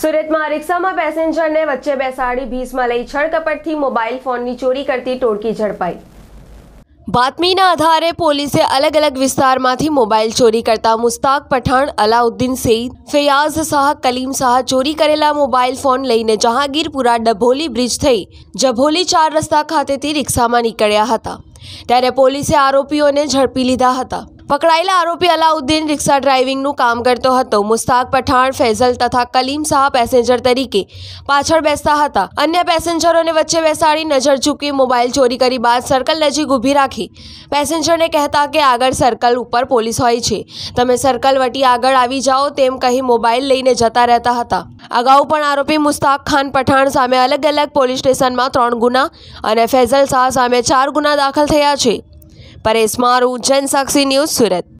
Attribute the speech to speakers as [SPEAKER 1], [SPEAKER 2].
[SPEAKER 1] સુરતમાં રિક્ષામાં પેસેન્જરને વચ્ચે બેસાડી ભીસમાં લઈ છળકપટથી મોબાઈલ ફોનની ચોરી કરતી ટોળકી ઝડપાઈ બાતમીના આધારે પોલીસે અલગ અલગ વિસ્તારમાંથી મોબાઈલ ચોરી કરતા મુસ્તાક પઠાણ અલાઉદ્દીન સઈદ ફૈયાઝ શાહ કલીમ શાહ ચોરી કરેલા મોબાઈલ ફોન લઈને જહાંગીરપુરા ડભોલી બ્રિજ થઈ જભોલી ચાર રસ્તા ખાતેથી રિક્ષામાં નીકળ્યા હતા ત્યારે પોલીસે આરોપીઓને ઝડપી લીધા હતા પકડાયેલા આરોપી અલાઉદ્દીન રિક્ષા ડ્રાઇવિંગનું કામ કરતો હતો મુસ્તાક પઠાણ ફૈઝલ તથા કલીમ શાહ પેસેન્જર તરીકે પાછળ બેસતા હતા અન્ય પેસેન્જરોને વચ્ચે બેસાડી નજર ચૂકી મોબાઈલ ચોરી કરી બાદ સર્કલ નજીક ઊભી રાખી પેસેન્જરને કહેતા કે આગળ સર્કલ ઉપર પોલીસ હોય છે તમે સર્કલ વટી આગળ આવી જાઓ તેમ કહી મોબાઈલ લઈને જતા રહેતા હતા અગાઉ પણ આરોપી મુસ્તાક ખાન પઠાણ સામે અલગ અલગ પોલીસ સ્ટેશનમાં ત્રણ ગુના અને ફૈઝલ શાહ સામે ચાર ગુના દાખલ થયા છે પરેશ મારું જનસાક્ષી ન્યૂઝ સુરત